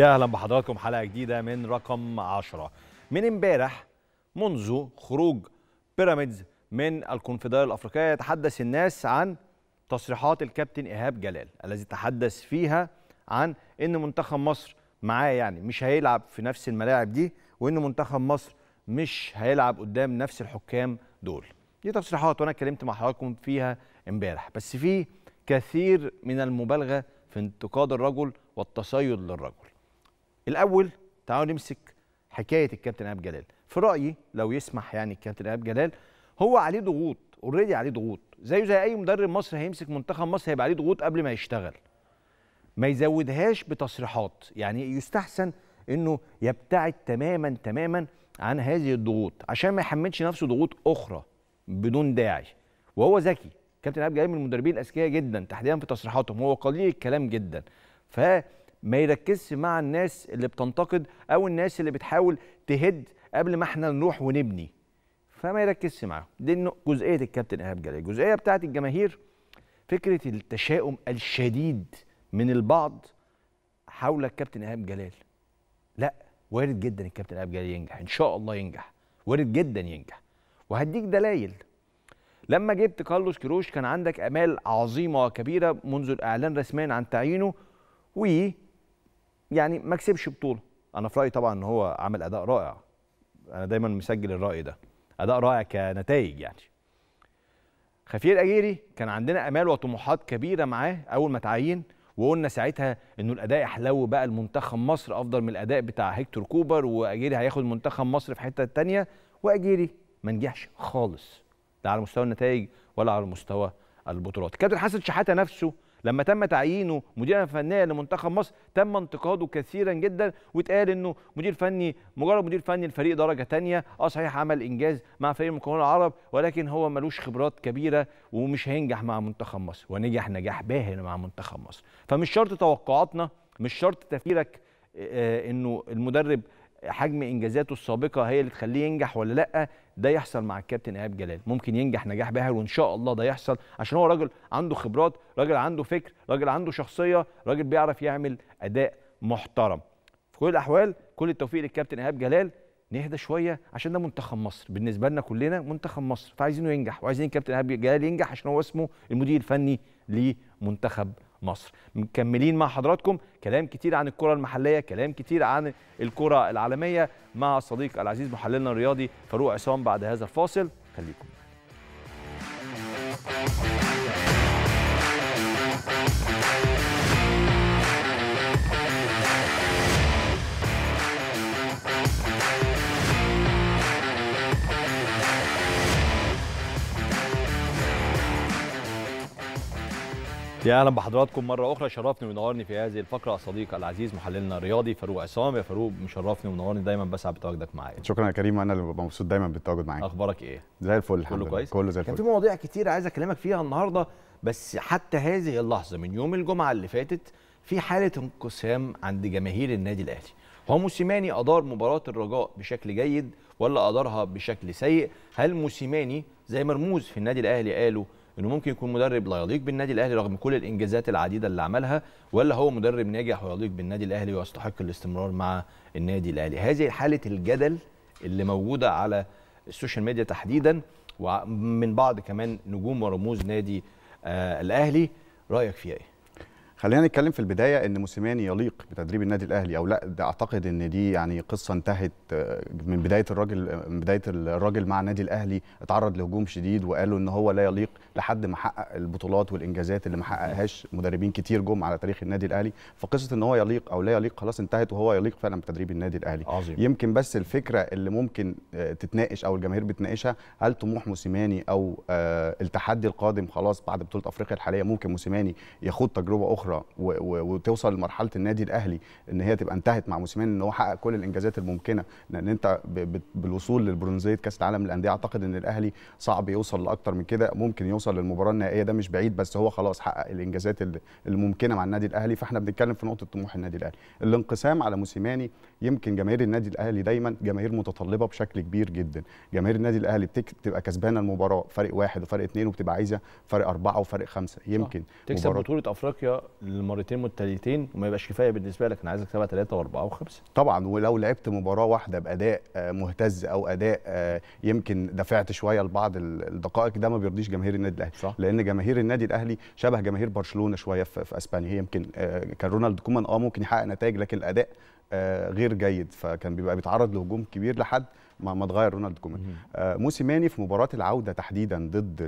يا اهلا بحضراتكم حلقه جديده من رقم 10 من امبارح منذ خروج بيراميدز من الكونفدراليه الافريقيه يتحدث الناس عن تصريحات الكابتن ايهاب جلال الذي تحدث فيها عن ان منتخب مصر معاه يعني مش هيلعب في نفس الملاعب دي وان منتخب مصر مش هيلعب قدام نفس الحكام دول دي تصريحات وانا اتكلمت مع حضراتكم فيها امبارح بس في كثير من المبالغه في انتقاد الرجل والتصيد للرجل الاول تعالوا نمسك حكايه الكابتن ايهاب جلال في رايي لو يسمح يعني الكابتن ايهاب جلال هو عليه ضغوط اوريدي عليه ضغوط زيه زي اي مدرب مصري هيمسك منتخب مصر هيبقى عليه ضغوط قبل ما يشتغل ما يزودهاش بتصريحات يعني يستحسن انه يبتعد تماما تماما عن هذه الضغوط عشان ما يحملش نفسه ضغوط اخرى بدون داعي وهو ذكي كابتن ايهاب جلال من المدربين الاذكياء جدا تحديدا في تصريحاتهم هو قليل الكلام جدا ف ما يركزش مع الناس اللي بتنتقد او الناس اللي بتحاول تهد قبل ما احنا نروح ونبني فما يركزش معاهم دي جزئيه الكابتن ايهاب جلال الجزئيه بتاعه الجماهير فكره التشاؤم الشديد من البعض حول الكابتن ايهاب جلال لا وارد جدا الكابتن ايهاب جلال ينجح ان شاء الله ينجح وارد جدا ينجح وهديك دلائل لما جبت كارلوس كيروش كان عندك امال عظيمه وكبيره منذ الاعلان رسميا عن تعيينه و يعني ما كسبش بطوله انا في رايي طبعا ان هو عمل اداء رائع انا دايما مسجل الراي ده اداء رائع كنتائج يعني خفير اجيري كان عندنا امال وطموحات كبيره معاه اول ما تعين وقلنا ساعتها انه الاداء احلو بقى لمنتخب مصر افضل من الاداء بتاع هيكتور كوبر واجيري هياخد منتخب مصر في حته تانية واجيري ما نجحش خالص لا على مستوى النتائج ولا على مستوى البطولات كابتن حسن شحاته نفسه لما تم تعيينه مديرا فنيا لمنتخب مصر تم انتقاده كثيرا جدا واتقال انه مدير فني مجرد مدير فني الفريق درجه ثانيه اه صحيح عمل انجاز مع فريق المكون العرب ولكن هو ملوش خبرات كبيره ومش هينجح مع منتخب مصر ونجح نجاح باهر مع منتخب مصر فمش شرط توقعاتنا مش شرط تفكيرك آه، آه، انه المدرب حجم انجازاته السابقه هي اللي تخليه ينجح ولا لا ده يحصل مع الكابتن ايهاب جلال ممكن ينجح نجاح باهر وان شاء الله ده يحصل عشان هو راجل عنده خبرات راجل عنده فكر راجل عنده شخصيه راجل بيعرف يعمل اداء محترم في كل الاحوال كل التوفيق للكابتن ايهاب جلال نهدى شويه عشان ده منتخب مصر بالنسبه لنا كلنا منتخب مصر فعايزينه ينجح وعايزين الكابتن ايهاب جلال ينجح عشان هو اسمه المدير الفني لمنتخب مصر مكملين مع حضراتكم كلام كتير عن الكره المحليه كلام كتير عن الكره العالميه مع الصديق العزيز محللنا الرياضي فاروق عصام بعد هذا الفاصل خليكم right back. يا اهلا بحضراتكم مره اخرى شرفني ونورني في هذه الفقره صديق العزيز محللنا الرياضي فاروق عصام يا فاروق مشرفني ومنورني دايما بسعد بتواجدك معايا شكرا يا كريم انا اللي مبسوط دايما بالتواجد معاك اخبارك ايه زي الفل كله كويس كله زي الفل كان في مواضيع كتير عايز اكلمك فيها النهارده بس حتى هذه اللحظه من يوم الجمعه اللي فاتت في حاله انقسام عند جماهير النادي الاهلي هو موسيماني ادار مباراه الرجاء بشكل جيد ولا ادارها بشكل سيء هل موسيماني زي مرموز في النادي الاهلي قالوا انه ممكن يكون مدرب لا يليق بالنادي الاهلي رغم كل الانجازات العديده اللي عملها ولا هو مدرب ناجح ويليق بالنادي الاهلي ويستحق الاستمرار مع النادي الاهلي هذه حاله الجدل اللي موجوده على السوشيال ميديا تحديدا ومن بعض كمان نجوم ورموز نادي آه الاهلي رايك فيها ايه خلينا نتكلم في البدايه ان موسيماني يليق بتدريب النادي الاهلي او لا ده اعتقد ان دي يعني قصه انتهت آه، من بدايه الراجل آه، من بدايه الراجل مع النادي الاهلي اتعرض لهجوم شديد وقالوا ان هو لا يليق لحد ما حقق البطولات والانجازات اللي ما حققهاش مدربين كتير جم على تاريخ النادي الاهلي فقصه ان هو يليق او لا يليق خلاص انتهت وهو يليق فعلا بتدريب النادي الاهلي عظيم. يمكن بس الفكره اللي ممكن آه، تتناقش او الجماهير بتناقشها هل طموح موسيماني او التحدي القادم خلاص بعد بطوله افريقيا الحاليه ممكن موسيماني يخوض تجربه اخرى بره وتوصل لمرحله النادي الاهلي ان هي تبقى انتهت مع موسيماني ان هو حقق كل الانجازات الممكنه لان انت بالوصول للبرونزيه كاس العالم للانديه اعتقد ان الاهلي صعب يوصل لاكتر من كده ممكن يوصل للمباراه النهائيه ده مش بعيد بس هو خلاص حقق الانجازات الممكنه مع النادي الاهلي فاحنا بنتكلم في نقطه طموح النادي الاهلي الانقسام على موسيماني يمكن جماهير النادي الاهلي دايما جماهير متطلبه بشكل كبير جدا جماهير النادي الاهلي بتبقى كسبانه المباراه فريق واحد وفريق اثنين وبتبقى عايزه فريق اربعه وفريق خمسه يمكن تكسب بطوله افريقيا للمرتين والتالتين وما يبقاش كفايه بالنسبه لك انا عايزك تبقى ثلاثه واربعه وخمسه. طبعا ولو لعبت مباراه واحده باداء آه، مهتز او اداء آه، يمكن دفعت شويه لبعض الدقائق ده ما بيرضيش جماهير النادي الاهلي صح. لان جماهير النادي الاهلي شبه جماهير برشلونه شويه في اسبانيا هي يمكن آه، كان رونالد كومان اه ممكن يحقق نتائج لكن الاداء غير جيد فكان بيبقى بيتعرض لهجوم كبير لحد ما ما اتغير رونالد كومان موسيماني في مباراه العوده تحديدا ضد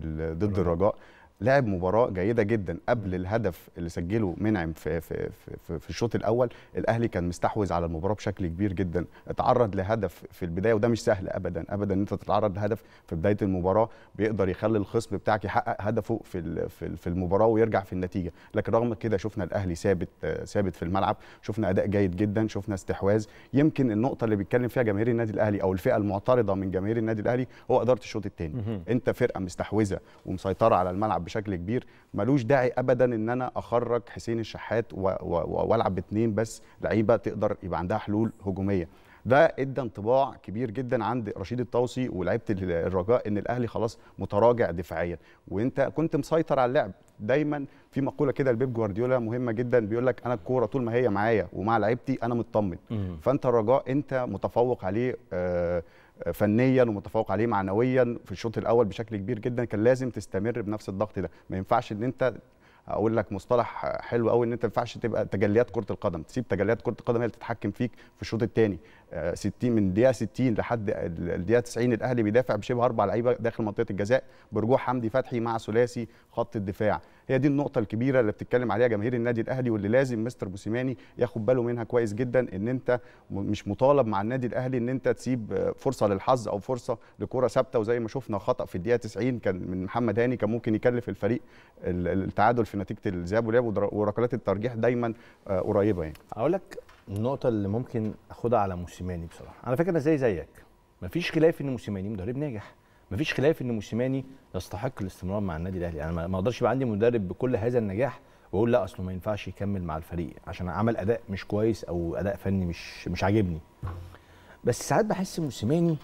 ضد الرجاء لعب مباراه جيده جدا قبل الهدف اللي سجله منعم في في في, في الشوط الاول الاهلي كان مستحوذ على المباراه بشكل كبير جدا اتعرض لهدف في البدايه وده مش سهل ابدا ابدا ان انت تتعرض لهدف في بدايه المباراه بيقدر يخلي الخصم بتاعك يحقق هدفه في في المباراه ويرجع في النتيجه لكن رغم كده شفنا الاهلي ثابت ثابت في الملعب شفنا اداء جيد جدا شفنا استحواذ يمكن النقطه اللي بيتكلم فيها جماهير النادي الاهلي او الفئه المعترضه من جماهير النادي الاهلي هو اداره الشوط الثاني انت فرقه مستحوذه ومسيطره على الملعب بشكل كبير ملوش داعي ابدا ان انا اخرج حسين الشحات والعب باثنين بس لعيبه تقدر يبقى عندها حلول هجوميه ده ادى انطباع كبير جدا عند رشيد الطوسي ولاعيبه الرجاء ان الاهلي خلاص متراجع دفاعيا وانت كنت مسيطر على اللعب دايما في مقوله كده لبيب جوارديولا مهمه جدا بيقول لك انا الكوره طول ما هي معايا ومع لعيبتي انا مطمن فانت الرجاء انت متفوق عليه آه فنيا ومتفوق عليه معنويا في الشوط الاول بشكل كبير جدا كان لازم تستمر بنفس الضغط ده ما ينفعش ان انت اقول لك مصطلح حلو قوي ان انت ما ينفعش تبقى تجليات كره القدم تسيب تجليات كره القدم هي اللي تتحكم فيك في الشوط الثاني 60 آه، من الدقيقه 60 لحد الدقيقه 90 الاهلي بيدافع بشبه اربع لعيبه داخل منطقه الجزاء برجوع حمدي فتحي مع ثلاثي خط الدفاع هي دي النقطه الكبيره اللي بتتكلم عليها جماهير النادي الاهلي واللي لازم مستر موسيماني ياخد باله منها كويس جدا ان انت مش مطالب مع النادي الاهلي ان انت تسيب آه، فرصه للحظ او فرصه لكره ثابته وزي ما شفنا خطا في الدقيقه 90 كان من محمد هاني كان ممكن يكلف الفريق التعادل في نتيجه الذهاب والاياب وركلات الترجيح دايما آه، قريبه يعني اقول لك النقطه اللي ممكن اخدها على موسيماني بصراحه على فكره انا زي زيك مفيش خلاف ان موسيماني مدرب ناجح مفيش خلاف ان موسيماني يستحق الاستمرار مع النادي الاهلي انا ما اقدرش يبقى عندي مدرب بكل هذا النجاح واقول لا اصله ما ينفعش يكمل مع الفريق عشان عمل اداء مش كويس او اداء فني مش مش عاجبني بس ساعات بحس موسيماني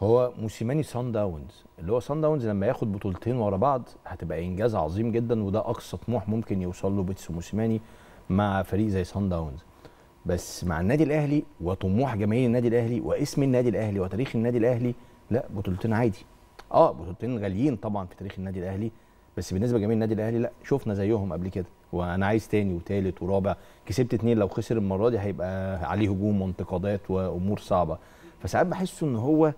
هو موسيماني سان داونز اللي هو سان داونز لما ياخد بطولتين ورا بعض هتبقى انجاز عظيم جدا وده اقصى طموح ممكن يوصل له بيتسو موسيماني مع فريق زي سان داونز بس مع النادي الاهلي وطموح جماهير النادي الاهلي واسم النادي الاهلي وتاريخ النادي الاهلي لا بطولتين عادي اه بطولتين غاليين طبعا في تاريخ النادي الاهلي بس بالنسبه لجماهير النادي الاهلي لا شفنا زيهم قبل كده وانا عايز تاني وتالت ورابع كسبت اتنين لو خسر المره دي هيبقى عليه هجوم وانتقادات وامور صعبه فساعات بحس ان هو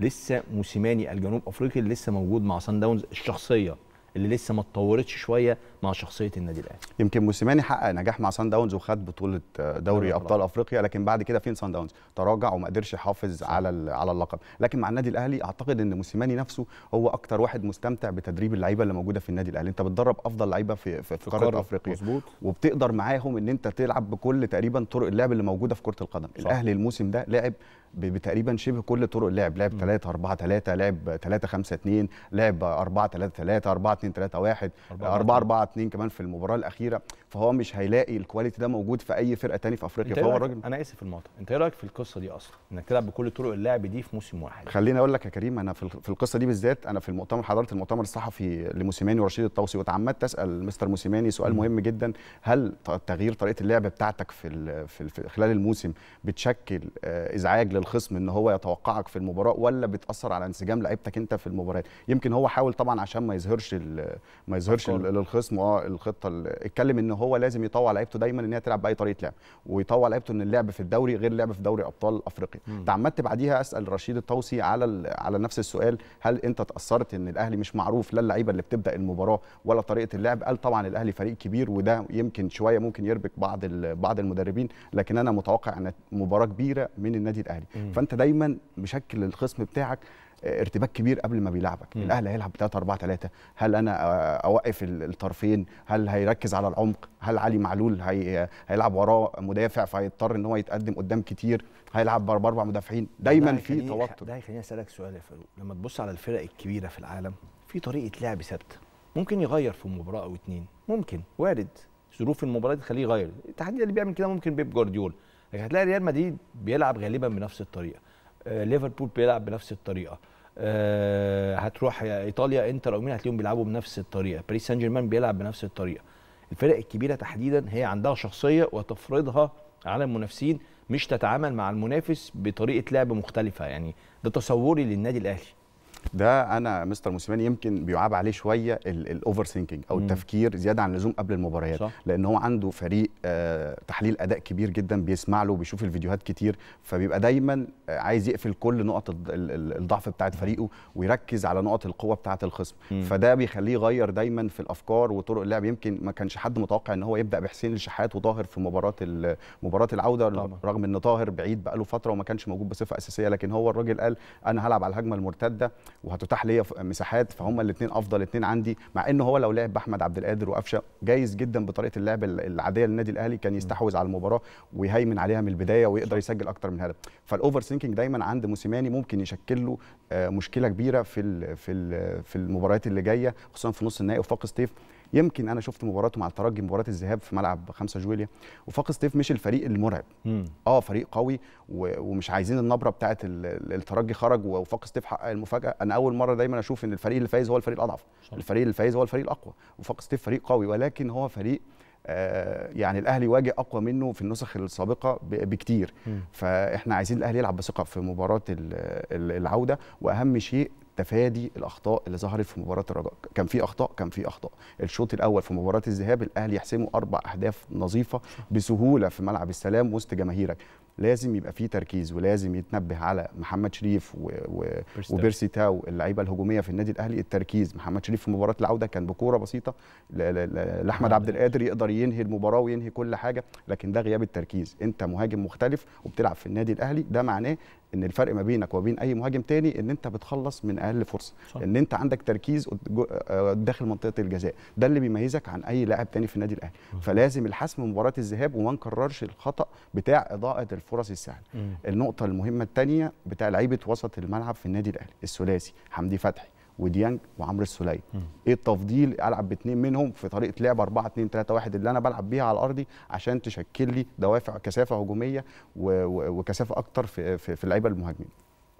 لسه موسيماني الجنوب افريقي اللي لسه موجود مع سان داونز الشخصيه اللي لسه ما اتطورتش شويه مع شخصيه النادي الاهلي يمكن موسيماني حقق نجاح مع سان داونز وخد بطوله آه، دوري ابطال افريقيا لكن بعد كده فين سان داونز تراجع وما قدرش يحافظ على على اللقب لكن مع النادي الاهلي اعتقد ان موسيماني نفسه هو اكتر واحد مستمتع بتدريب اللعيبه اللي موجوده في النادي الاهلي انت بتدرب افضل لعيبه في في, في قاره افريقيا مزبوط. وبتقدر معاهم ان انت تلعب بكل تقريبا طرق اللعب اللي موجوده في كره القدم صح. الاهلي الموسم ده لعب بتقريبا شبه كل طرق اللعب لعب 3 4 3 لعب 3 5 2 لعب 4 3 3 4 2 3 1 4 4 2 كمان في المباراه الاخيره فهو مش هيلاقي الكواليتي ده موجود في اي فرقه تاني في افريقيا فهو الراجل إيه انا اسف المقطع انت ايه رايك في القصه دي اصلا انك تلعب بكل طرق اللعب دي في موسم واحد خليني اقول لك يا كريم انا في القصه دي بالذات انا في المؤتمر حضرت المؤتمر الصحفي لموسيماني ورشيد الطوسي واتعمدت اسال مستر موسيماني سؤال م. مهم جدا هل تغيير طريقه اللعب بتاعتك في, في خلال الموسم بتشكل آه، ازعاج للخصم ان هو يتوقعك في المباراه ولا بتاثر على انسجام لعيبتك انت في المباريات يمكن هو حاول طبعا عشان ما يظهرش ما يظهرش للخصم اه الخطه اتكلم ان هو هو لازم يطوع لعيبته دايما ان هي تلعب باي طريقه لعب ويطوع لعيبته ان اللعب في الدوري غير اللعب في دوري ابطال افريقيا تعمدت بعديها اسال رشيد الطوسي على على نفس السؤال هل انت تاثرت ان الاهلي مش معروف لا اللعيبه اللي بتبدا المباراه ولا طريقه اللعب قال طبعا الاهلي فريق كبير وده يمكن شويه ممكن يربك بعض بعض المدربين لكن انا متوقع ان مباراه كبيره من النادي الاهلي فانت دايما مشكل الخصم بتاعك ارتباك كبير قبل ما بيلعبك الاهلي هيلعب 3 4 3 هل انا اوقف الطرفين هل هيركز على العمق هل علي معلول هي... هيلعب وراه مدافع فهيضطر ان هو يتقدم قدام كتير هيلعب باربع مدافعين دايما في توتر ده هيخليني اسالك سؤال يا فاروق لما تبص على الفرق الكبيره في العالم في طريقه لعب ثابته ممكن يغير في مباراه او اتنين ممكن وارد ظروف المباراه تخليه يغير التحدي اللي بيعمل كده ممكن بيب جوارديولا لكن هتلاقي ريال مدريد بيلعب غالبا بنفس الطريقه آه ليفربول بيلعب بنفس الطريقه آه هتروح ايطاليا انتر او مين هتلاقيهم بيلعبوا بنفس الطريقه باريس سان جيرمان بيلعب بنفس الطريقه الفرق الكبيره تحديدا هي عندها شخصيه وتفرضها على المنافسين مش تتعامل مع المنافس بطريقه لعب مختلفه يعني ده تصوري للنادي الاهلي ده انا مستر موسيماني يمكن بيعاب عليه شويه الاوفر ثينكينج او التفكير زياده عن اللزوم قبل المباريات صح. لان هو عنده فريق آه، تحليل اداء كبير جدا بيسمع له وبيشوف الفيديوهات كتير فبيبقى دايما عايز يقفل كل نقط الضعف بتاعه فريقه ويركز على نقط القوه بتاعه الخصم مم. فده بيخليه يغير دايما في الافكار وطرق اللعب يمكن ما كانش حد متوقع ان هو يبدا بحسين الشحات وطاهر في مباراه مباراه العوده طبعا. رغم ان طاهر بعيد بقاله فتره وما كانش موجود بصفه اساسيه لكن هو الراجل قال انا هلعب على الهجمه المرتده وهتتاح ليا مساحات فهم الاثنين افضل اثنين عندي مع ان هو لو لعب باحمد عبد القادر وقفشه جايز جدا بطريقه اللعب العاديه للنادي الاهلي كان يستحوذ على المباراه ويهيمن عليها من البدايه ويقدر يسجل اكتر من هدف فالاوفر سينكينج دايما عند موسيماني ممكن يشكل له آه، مشكله كبيره في في في المباريات اللي جايه خصوصا في نص النهائي وفاق ستيف يمكن انا شفت مباراته مع الترجي مباراه الذهاب في ملعب 5 جويليا وفاق ستيف مش الفريق المرعب اه فريق قوي ومش عايزين النبره بتاعه الترجي خرج وفاق ستيف حقق المفاجاه انا اول مره دايما اشوف ان الفريق اللي فايز هو الفريق الاضعف الفريق اللي فايز هو الفريق الاقوى وفاق ستيف فريق قوي ولكن هو فريق آه، يعني الاهلي واجه اقوى منه في النسخ السابقه بكتير م. فاحنا عايزين الاهلي يلعب بثقه في مباراه العوده واهم شيء تفادي الاخطاء اللي ظهرت في مباراه الرجاء كان في اخطاء كان في اخطاء الشوط الاول في مباراه الذهاب الاهلي يحسموا اربع اهداف نظيفه بسهوله في ملعب السلام وسط جماهيرك لازم يبقى في تركيز ولازم يتنبه على محمد شريف و... و... وبيرسي تاو اللعيبه الهجوميه في النادي الاهلي التركيز محمد شريف في مباراه العوده كان بكوره بسيطه ل... ل... لاحمد عبد القادر يقدر ينهي المباراه وينهي كل حاجه لكن ده غياب التركيز انت مهاجم مختلف وبتلعب في النادي الاهلي ده معناه ان الفرق ما بينك وما بين اي مهاجم تاني ان انت بتخلص من اقل فرصه صح. ان انت عندك تركيز آه، داخل منطقه الجزاء ده اللي بيميزك عن اي لاعب تاني في النادي الاهلي فلازم الحسم مباراه الذهاب وما نكررش الخطا بتاع اضاءه الفرص السهله النقطه المهمه الثانيه بتاع لعيبه وسط الملعب في النادي الاهلي الثلاثي حمدي فتحي وديانج وعمرو السوليه ايه التفضيل العب باثنين منهم في طريقه لعب 4 2 3 1 اللي انا بلعب بيها على ارضي عشان تشكل لي دوافع كثافه هجوميه وكثافه اكتر في في, في اللعيبه المهاجمين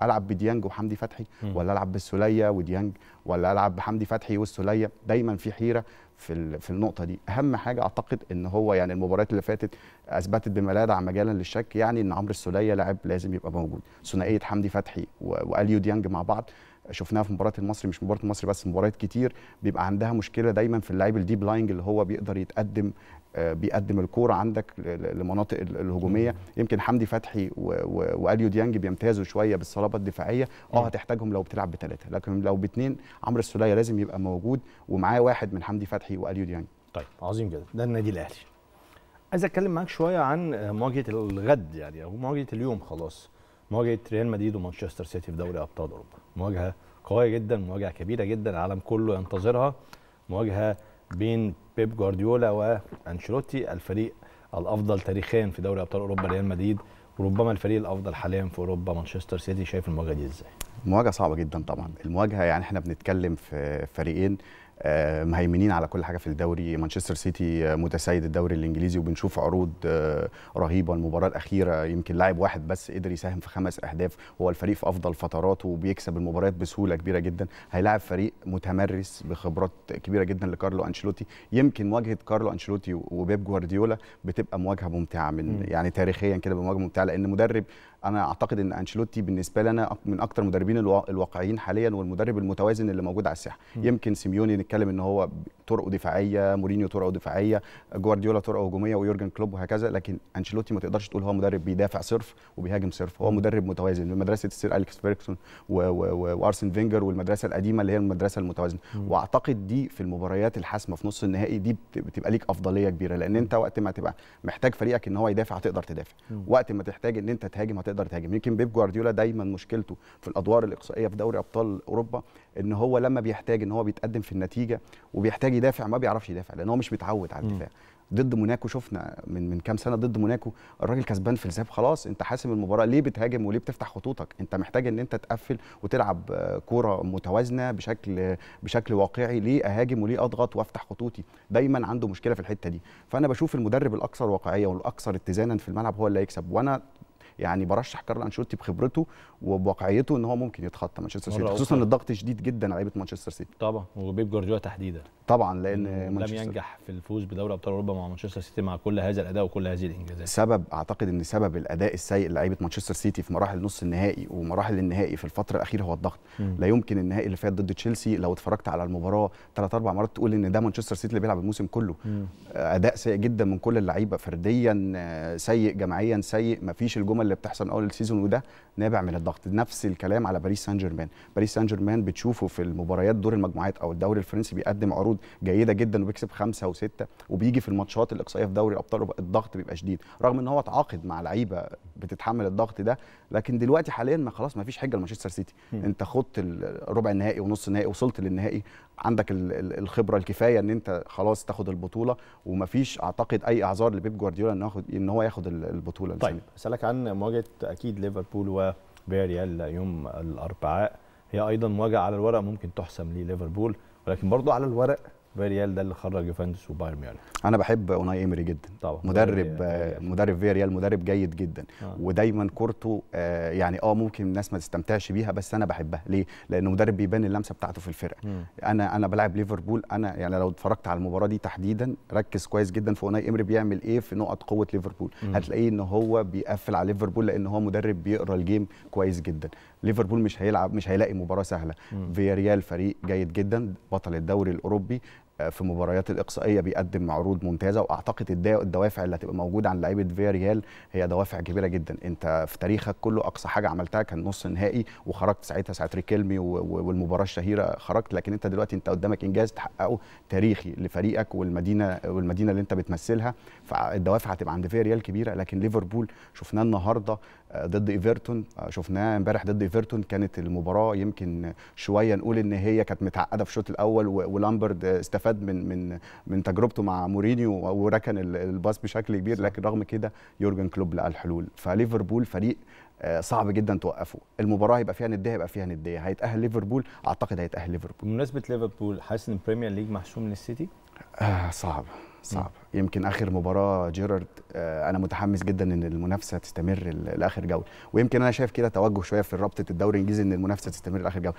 العب بديانج وحمدي فتحي م. ولا العب بالسوليه وديانج ولا العب بحمدي فتحي والسوليه دايما في حيره في في النقطه دي اهم حاجه اعتقد ان هو يعني المباريات اللي فاتت اثبتت بما لا يدع مجالا للشك يعني ان عمرو السوليه لاعب لازم يبقى موجود ثنائيه حمدي فتحي واليو ديانج مع بعض شفناها في مباراه المصري مش مباراه المصري بس مباريات كتير بيبقى عندها مشكله دايما في اللعيب الديب لاينج اللي هو بيقدر يتقدم آه، بيقدم الكوره عندك لمناطق الهجوميه يمكن حمدي فتحي واليو ديانج بيمتازوا شويه بالصلابه الدفاعيه اه هتحتاجهم لو بتلعب بثلاثه لكن لو باثنين عمرو السوليه لازم يبقى موجود ومعاه واحد من حمدي فتحي واليو ديانج طيب عظيم جدا ده النادي الاهلي عايز اتكلم معاك شويه عن مواجهه الغد يعني او مواجهه اليوم خلاص مواجهه ريال مدريد ومانشستر سيتي في دوري ابطال اوروبا مواجهه قويه جدا مواجهه كبيره جدا العالم كله ينتظرها مواجهه بين بيب جوارديولا وانشيلوتي الفريق الافضل تاريخيا في دوري ابطال اوروبا ريال مدريد وربما الفريق الافضل حاليا في اوروبا مانشستر سيتي شايف المواجهه دي ازاي؟ مواجهه صعبه جدا طبعا المواجهه يعني احنا بنتكلم في فريقين آه، مهيمنين على كل حاجه في الدوري مانشستر سيتي آه، متسيد الدوري الانجليزي وبنشوف عروض آه، رهيبه المباراه الاخيره يمكن لاعب واحد بس قدر يساهم في خمس اهداف هو الفريق في افضل فتراته وبيكسب المباريات بسهوله كبيره جدا هيلاعب فريق متمرس بخبرات كبيره جدا لكارلو انشيلوتي يمكن مواجهه كارلو انشيلوتي وبيب جوارديولا بتبقى مواجهه ممتعه من يعني تاريخيا كده بمواجهه ممتعه لان مدرب انا اعتقد ان انشيلوتي بالنسبه لي انا من اكثر المدربين الواقعيين حاليا والمدرب المتوازن اللي موجود على الساحه يمكن سيميوني نتكلم ان هو طرقه دفاعيه مورينيو طرقه دفاعيه جوارديولا طرقه هجوميه ويورجن كلوب وهكذا لكن انشيلوتي ما تقدرش تقول هو مدرب بيدافع صرف وبيهاجم صرف هو مدرب متوازن بمدرسه السير اليكس فيركسون وارسن فينجر والمدرسه القديمه اللي هي المدرسه المتوازنه واعتقد دي في المباريات الحاسمه في نص النهائي دي بتبقى ليك افضليه كبيره لان انت وقت ما تبقى محتاج فريقك ان هو يدافع هتقدر تدافع وقت ما تحتاج ان انت تهاجم هتقدر تهاجم يمكن بيب جوارديولا دايما مشكلته في الادوار الاقصائيه في دوري ابطال اوروبا ان هو لما بيحتاج ان هو بيتقدم في النتيجه وبيحتاج يدافع ما بيعرفش يدافع لان هو مش متعود على الدفاع ضد موناكو شفنا من من كام سنه ضد موناكو الراجل كسبان في الذهاب خلاص انت حاسم المباراه ليه بتهاجم وليه بتفتح خطوطك انت محتاج ان انت تقفل وتلعب كوره متوازنه بشكل بشكل واقعي ليه اهاجم وليه اضغط وافتح خطوطي دايما عنده مشكله في الحته دي فانا بشوف المدرب الاكثر واقعيه والاكثر اتزانا في الملعب هو اللي هيكسب وانا يعني برشح كارل انشيلوتي بخبرته وبواقعيته ان هو ممكن يتخطى مانشستر سيتي خصوصا ان الضغط شديد جدا لعيبه مانشستر سيتي طبعا وبيب جوارديولا تحديدا طبعا لان لم ينجح في الفوز بدوري ابطال اوروبا مع مانشستر سيتي مع كل هذا الاداء وكل هذه الانجازات سبب اعتقد ان سبب الاداء السيء لعيبه مانشستر سيتي في مراحل نص النهائي ومراحل النهائي في الفتره الاخيره هو الضغط مم. لا يمكن النهائي اللي فات ضد تشيلسي لو اتفرجت على المباراه ثلاث اربع مرات تقول ان ده مانشستر سيتي اللي بيلعب الموسم كله مم. اداء سيء جدا من كل اللعيبه فرديا سيء جماعيا سيء ما فيش الجمل اللي بتحصل اول السيزون وده نابع من الضغط نفس الكلام على باريس سان جيرمان باريس سان جيرمان بتشوفه في المباريات دور المجموعات او الدوري الفرنسي بيقدم عروض عروض جيده جدا وبيكسب خمسه وسته وبيجي في الماتشات الاقصائيه في دوري الابطال الضغط بيبقى شديد رغم ان هو اتعاقد مع لعيبه بتتحمل الضغط ده لكن دلوقتي حاليا ما خلاص ما فيش حجه لمانشستر سيتي انت خدت الربع النهائي ونص النهائي وصلت للنهائي عندك الخبره الكفايه ان انت خلاص تاخد البطوله وما فيش اعتقد اي اعذار لبيب جوارديولا ان ياخد ان هو ياخد البطوله طيب اسالك عن مواجهه اكيد ليفربول وفياريال يوم الاربعاء هي ايضا مواجهه على الورق ممكن تحسم لليفربول ولكن برضه على الورق فيريال ده اللي خرج يوفنتوس وبايرن ميونخ انا بحب اوناي ايمري جدا طبعا مدرب آه مدرب فيريال مدرب جيد جدا آه. ودايما كورته آه يعني اه ممكن الناس ما تستمتعش بيها بس انا بحبها ليه لانه مدرب بيبان اللمسه بتاعته في الفرقه م. انا انا بلعب ليفربول انا يعني لو اتفرجت على المباراه دي تحديدا ركز كويس جدا في اوناي ايمري بيعمل ايه في نقط قوه ليفربول هتلاقيه ان هو بيقفل على ليفربول لان هو مدرب بيقرا الجيم كويس جدا ليفربول مش هيلعب مش هيلاقي مباراه سهله فيا ريال فريق جيد جدا بطل الدوري الاوروبي آه، في مباريات الاقصائيه بيقدم عروض ممتازه واعتقد الدوافع اللي هتبقى موجوده عند لعيبه فيا ريال هي دوافع كبيره جدا انت في تاريخك كله اقصى حاجه عملتها كان نص نهائي وخرجت ساعتها ساعه ريكيلمي والمباراه الشهيره خرجت لكن انت دلوقتي انت قدامك انجاز تحققه تاريخي لفريقك والمدينه والمدينه اللي انت بتمثلها فالدوافع هتبقى عند فيا ريال كبيره لكن ليفربول شفناه النهارده آه، ضد ايفرتون آه، شفناه امبارح ضد ايفرتون كانت المباراه يمكن شويه نقول ان هي كانت متعقده في الشوط الاول ولامبرد استفاد من من من تجربته مع مورينيو وركن الباص بشكل كبير لكن رغم كده يورجن كلوب لقى الحلول فليفربول فريق آه، صعب جدا توقفه المباراه هيبقى فيها نديه هيبقى فيها نديه هيتاهل ليفربول اعتقد هيتاهل ليفربول بمناسبه ليفربول حاسس ان البريمير ليج محسوم للسيتي آه صعب صعبه يمكن اخر مباراه جيرارد آه، انا متحمس جدا ان المنافسه تستمر لاخر جوله ويمكن انا شايف كده توجه شويه في رابطه الدوري الانجليزي ان المنافسه تستمر لاخر جوله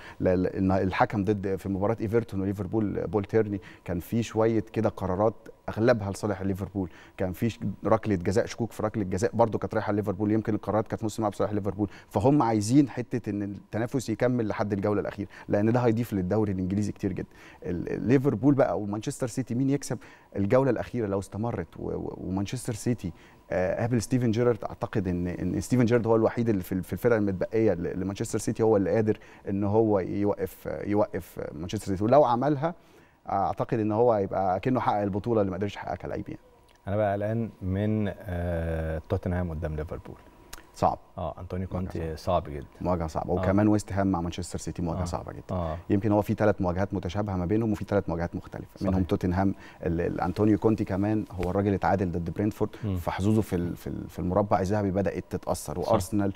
الحكم ضد في مباراه ايفرتون وليفربول بول تيرني كان في شويه كده قرارات اغلبها لصالح ليفربول كان في ركله جزاء شكوك في ركله جزاء برده كانت رايحه ليفربول يمكن القرارات كانت نص الملعب صالح ليفربول فهم عايزين حته ان التنافس يكمل لحد الجوله الاخيره لان ده هيضيف للدوري الانجليزي كتير جدا ليفربول بقى ومانشستر سيتي مين يكسب الجوله الاخيره لو استمرت ومانشستر سيتي آه، قابل ستيفن جيرارد اعتقد ان ان ستيفن جيرارد هو الوحيد اللي في الفرقه المتبقيه لمانشستر سيتي هو اللي قادر ان هو يوقف يوقف مانشستر سيتي ولو عملها اعتقد ان هو هيبقى كانه حقق البطوله اللي ما قدرش يحققها كلاعب يعني انا بقى قلقان من آه توتنهام قدام ليفربول صعب اه انطونيو كونتي صعب. صعب جدا مواجهه صعبه آه. وكمان ويست هام مع مانشستر سيتي مواجهه آه. صعبه جدا آه. يمكن هو في ثلاث مواجهات متشابهه ما بينهم وفي ثلاث مواجهات مختلفه صحيح. منهم توتنهام انطونيو كونتي كمان هو الراجل اتعادل ضد برينتفورد فحظوظه في في المربع الذهبي بدات تتاثر وارسنال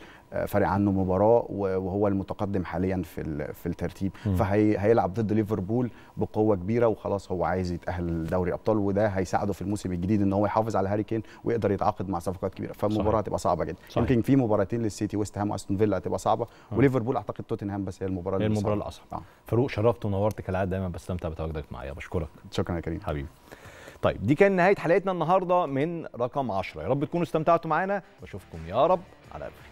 فارق عنه مباراه وهو المتقدم حاليا في في الترتيب فهيلعب ضد ليفربول بقوه كبيره وخلاص هو عايز يتاهل لدوري ابطال وده هيساعده في الموسم الجديد ان هو يحافظ على هاري كين ويقدر يتعاقد مع صفقات كبيره فالمباراه هتبقى صعبه جدا صحيح. يمكن في مباراتين للسيتي ويست هام واستون فيلا هتبقى صعبه آه. وليفربول اعتقد توتنهام بس هي المباراه هي المباراه الاصعب آه. فاروق شرفت ونورت كالعاده دايما بستمتع بتواجدك معايا بشكرك شكرا يا كريم حبيبي طيب دي كان نهايه حلقتنا النهارده من رقم 10 يا رب تكونوا استمتعتوا معانا واشوفكم يا رب على خير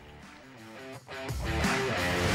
Thank you.